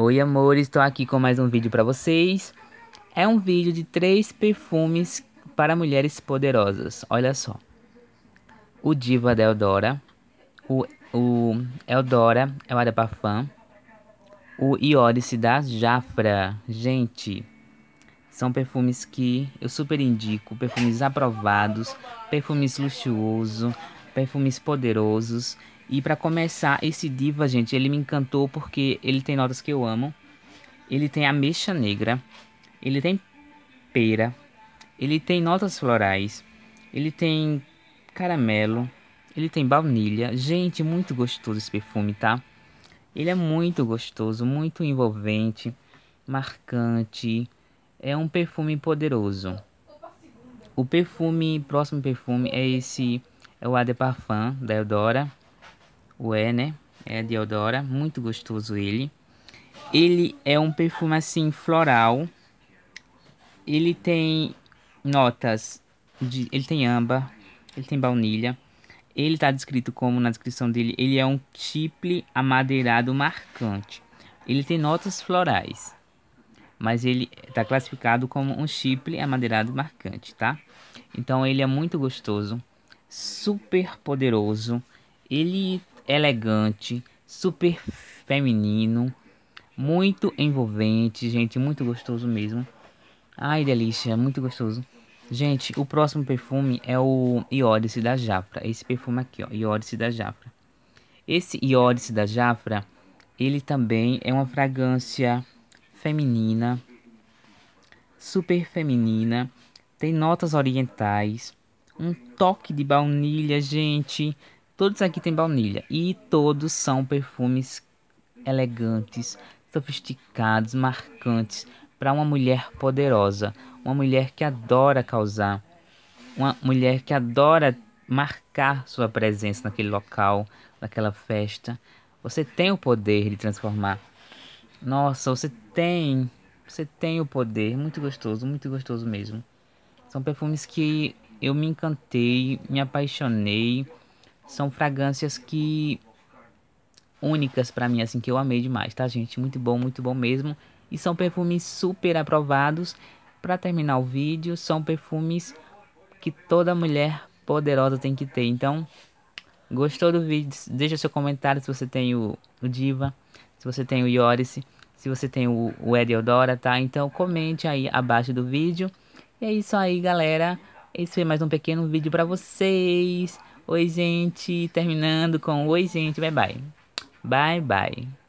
Oi amores, estou aqui com mais um vídeo para vocês. É um vídeo de três perfumes para mulheres poderosas. Olha só. O Diva da Eldora, o, o Eldora é o Parfum, o Iórice da Jafra. Gente, são perfumes que eu super indico, perfumes aprovados, perfumes luxuosos, perfumes poderosos e para começar, esse Diva, gente, ele me encantou porque ele tem notas que eu amo. Ele tem ameixa negra, ele tem pera, ele tem notas florais, ele tem caramelo, ele tem baunilha. Gente, muito gostoso esse perfume, tá? Ele é muito gostoso, muito envolvente, marcante. É um perfume poderoso. O perfume, próximo perfume é esse, é o Ade Parfum da Eudora o E, né? É de Eudora, muito gostoso ele. Ele é um perfume assim floral. Ele tem notas de, ele tem âmbar, ele tem baunilha. Ele está descrito como na descrição dele, ele é um chiple amadeirado marcante. Ele tem notas florais, mas ele está classificado como um chiple amadeirado marcante, tá? Então ele é muito gostoso, super poderoso. Ele elegante, super feminino, muito envolvente, gente, muito gostoso mesmo. Ai, delícia, muito gostoso. Gente, o próximo perfume é o Iódice da Jafra. Esse perfume aqui, ó, Iódice da Jafra. Esse Iódice da Jafra, ele também é uma fragrância feminina, super feminina, tem notas orientais, um toque de baunilha, gente, Todos aqui tem baunilha e todos são perfumes elegantes, sofisticados, marcantes para uma mulher poderosa, uma mulher que adora causar, uma mulher que adora marcar sua presença naquele local, naquela festa. Você tem o poder de transformar. Nossa, você tem, você tem o poder, muito gostoso, muito gostoso mesmo. São perfumes que eu me encantei, me apaixonei são fragrâncias que únicas para mim, assim, que eu amei demais, tá, gente? Muito bom, muito bom mesmo. E são perfumes super aprovados. Para terminar o vídeo, são perfumes que toda mulher poderosa tem que ter. Então, gostou do vídeo? Deixa seu comentário se você tem o, o Diva, se você tem o Iorice, se você tem o, o Edeodora, tá? Então, comente aí abaixo do vídeo. E é isso aí, galera. Esse foi mais um pequeno vídeo para vocês. Oi, gente. Terminando com oi, gente. Bye, bye. Bye, bye.